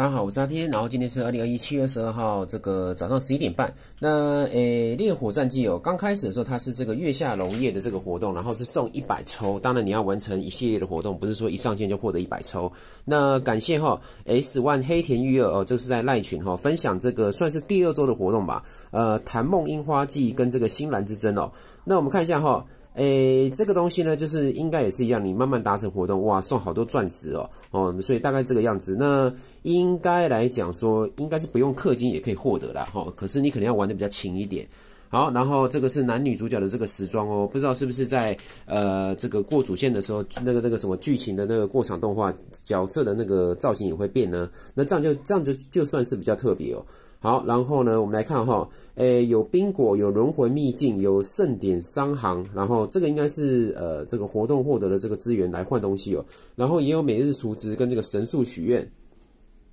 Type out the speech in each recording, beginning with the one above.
大家好，我是阿天，然后今天是二零二一七月二十二号，这个早上十一点半。那诶，烈火战绩哦，刚开始的时候它是这个月下龙月的这个活动，然后是送一百抽，当然你要完成一系列的活动，不是说一上线就获得一百抽。那感谢哈，S 万黑田玉儿哦，这是在赖群哈分享这个算是第二周的活动吧。呃，谈梦樱花季跟这个新兰之争哦，那我们看一下哈。诶，这个东西呢，就是应该也是一样，你慢慢达成活动，哇，送好多钻石哦，哦，所以大概这个样子。那应该来讲说，应该是不用氪金也可以获得啦。哈。可是你可能要玩的比较勤一点。好，然后这个是男女主角的这个时装哦，不知道是不是在呃这个过主线的时候，那个那个什么剧情的那个过场动画，角色的那个造型也会变呢？那这样就这样子就算是比较特别哦。好，然后呢，我们来看哈，诶，有冰果，有轮回秘境，有盛典商行，然后这个应该是呃这个活动获得的这个资源来换东西哦，然后也有每日熟值跟这个神速许愿。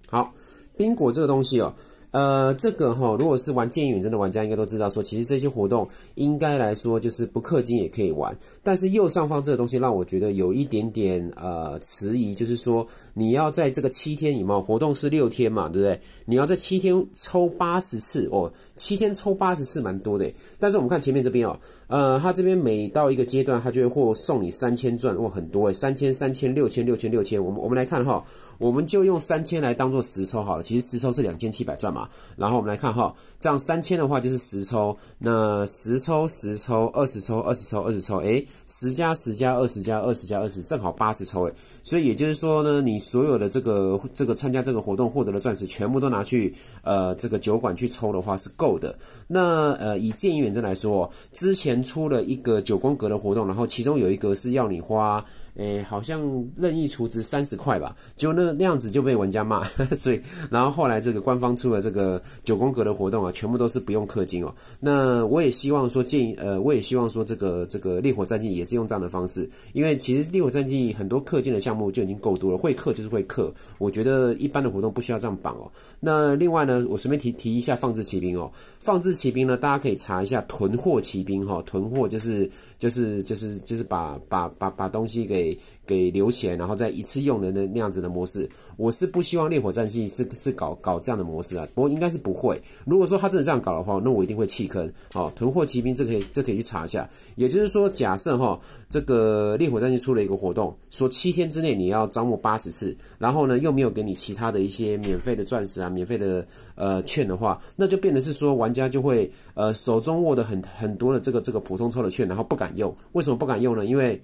好，冰果这个东西哦。呃，这个哈，如果是玩剑与远征的玩家，应该都知道说，其实这些活动应该来说就是不氪金也可以玩。但是右上方这个东西让我觉得有一点点呃迟疑，就是说你要在这个七天以内，活动是六天嘛，对不对？你要在七天抽八十次哦，七天抽八十次蛮多的。但是我们看前面这边哦。呃，他这边每到一个阶段，他就会送你三千钻，哇，很多诶，三千、三千、六千、六千、六千。我们我们来看哈，我们就用三千来当做十抽好了。其实十抽是两千七百钻嘛。然后我们来看哈，这样三千的话就是十抽，那十抽、十抽、二十抽、二十抽、二十抽，诶，十加十加二十加二十加二十，正好八十抽诶。所以也就是说呢，你所有的这个这个参加这个活动获得的钻石，全部都拿去呃这个酒馆去抽的话是够的。那呃以剑议远征来说，之前。出了一个九宫格的活动，然后其中有一个是要你花。诶，好像任意储值三十块吧，就那那样子就被玩家骂，所以然后后来这个官方出了这个九宫格的活动啊，全部都是不用氪金哦。那我也希望说建议，呃，我也希望说这个这个烈火战记也是用这样的方式，因为其实烈火战记很多氪金的项目就已经够多了，会氪就是会氪。我觉得一般的活动不需要这样绑哦。那另外呢，我随便提提一下放置骑兵哦，放置骑兵呢，大家可以查一下囤货骑兵哈，囤货就是就是就是就是把把把把东西给。给给留钱，然后再一次用的那那样子的模式，我是不希望烈火战记是是搞搞这样的模式啊。不过应该是不会。如果说他真的这样搞的话，那我一定会弃坑好，囤货骑兵这可以这可以去查一下。也就是说，假设哈，这个烈火战记出了一个活动，说七天之内你要招募八十次，然后呢又没有给你其他的一些免费的钻石啊、免费的呃券的话，那就变得是说玩家就会呃手中握的很很多的这个这个普通抽的券，然后不敢用。为什么不敢用呢？因为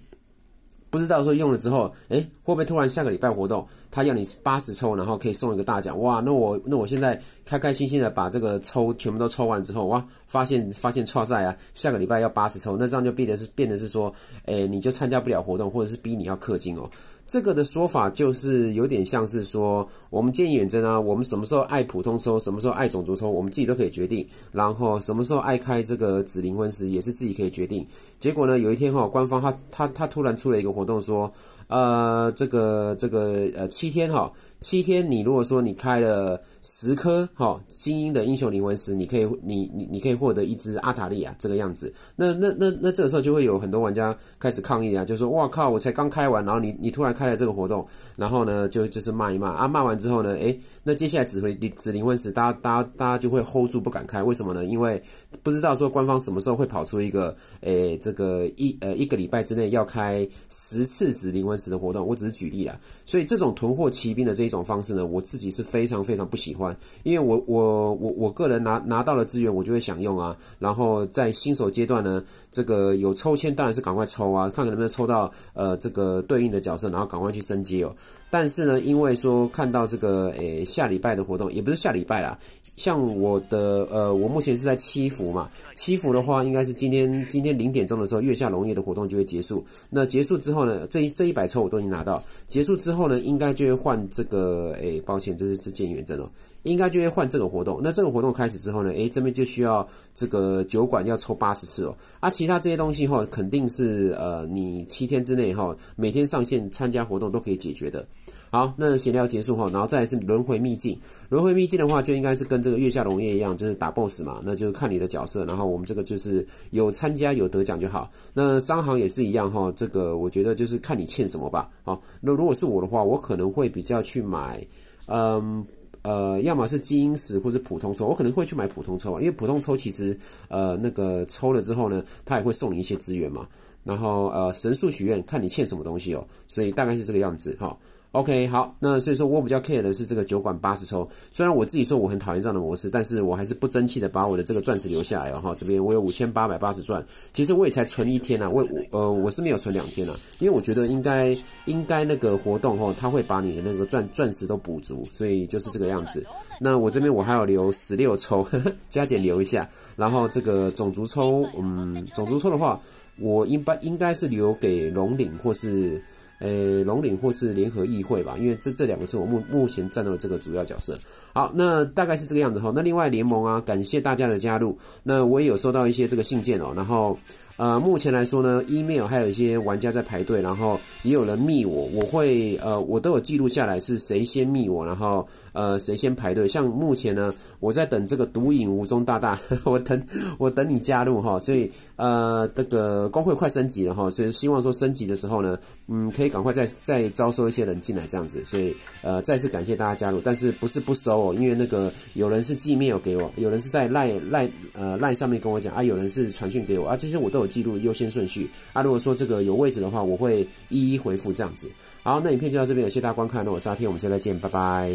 不知道说用了之后，哎，会不会突然下个礼拜活动，他要你八十抽，然后可以送一个大奖，哇，那我那我现在开开心心的把这个抽全部都抽完之后，哇，发现发现错赛啊，下个礼拜要八十抽，那这样就变得是变得是说，哎，你就参加不了活动，或者是逼你要氪金哦。这个的说法就是有点像是说，我们建议远征啊，我们什么时候爱普通抽，什么时候爱种族抽，我们自己都可以决定，然后什么时候爱开这个紫灵婚石也是自己可以决定。结果呢，有一天哈，官方他他他突然出了一个活。活动说，呃，这个这个呃，七天哈，七天你如果说你开了十颗哈精英的英雄灵魂石，你可以你你你可以获得一只阿塔利亚这个样子。那那那那这个时候就会有很多玩家开始抗议啊，就说哇靠，我才刚开完，然后你你突然开了这个活动，然后呢就就是骂一骂啊，骂完之后呢，诶，那接下来只会指只灵魂石，大家大家大家就会 hold 住不敢开，为什么呢？因为不知道说官方什么时候会跑出一个，诶这个一呃一个礼拜之内要开。十次指灵魂石的活动，我只是举例啊。所以这种囤货骑兵的这一种方式呢，我自己是非常非常不喜欢。因为我我我我个人拿拿到了资源，我就会想用啊。然后在新手阶段呢，这个有抽签当然是赶快抽啊，看看能不能抽到呃这个对应的角色，然后赶快去升级哦。但是呢，因为说看到这个，诶，下礼拜的活动也不是下礼拜啦，像我的，呃，我目前是在七福嘛，七福的话应该是今天，今天零点钟的时候月下龙月的活动就会结束，那结束之后呢，这一这一百抽我都已经拿到，结束之后呢，应该就会换这个，诶，抱歉，这是这建元证哦。应该就会换这种活动，那这种活动开始之后呢？诶，这边就需要这个酒馆要抽八十次哦。啊，其他这些东西哈，肯定是呃，你七天之内哈，每天上线参加活动都可以解决的。好，那闲聊结束后，然后再是轮回秘境。轮回秘境的话，就应该是跟这个月下龙月一样，就是打 BOSS 嘛。那就是看你的角色，然后我们这个就是有参加有得奖就好。那商行也是一样哈，这个我觉得就是看你欠什么吧。好，那如果是我的话，我可能会比较去买，嗯。呃，要么是基因石或者普通抽，我可能会去买普通抽啊，因为普通抽其实，呃，那个抽了之后呢，它也会送你一些资源嘛。然后，呃，神速许愿，看你欠什么东西哦，所以大概是这个样子哈。OK，好，那所以说我比较 care 的是这个酒馆八十抽，虽然我自己说我很讨厌这样的模式，但是我还是不争气的把我的这个钻石留下来哦。哈。这边我有五千八百八十钻，其实我也才存一天啊，我呃我是没有存两天啊，因为我觉得应该应该那个活动哦，它会把你的那个钻钻石都补足，所以就是这个样子。那我这边我还要留十六抽呵呵，加减留一下，然后这个种族抽，嗯，种族抽的话，我应该应该是留给龙岭或是。呃，龙岭或是联合议会吧，因为这这两个是我目目前站到的这个主要角色。好，那大概是这个样子哈。那另外联盟啊，感谢大家的加入。那我也有收到一些这个信件哦，然后。呃，目前来说呢，email 还有一些玩家在排队，然后也有人密我，我会呃，我都有记录下来是谁先密我，然后呃谁先排队。像目前呢，我在等这个独影无踪大大，我等我等你加入哈，所以呃这个工会快升级了哈，所以希望说升级的时候呢，嗯，可以赶快再再招收一些人进来这样子，所以呃再次感谢大家加入，但是不是不收哦，因为那个有人是寄 m a i l 给我，有人是在赖赖呃赖上面跟我讲啊，有人是传讯给我啊，这些我都。记录优先顺序啊，如果说这个有位置的话，我会一一回复这样子。好，那影片就到这边，谢谢大家观看。那我是阿天，我们下期见，拜拜。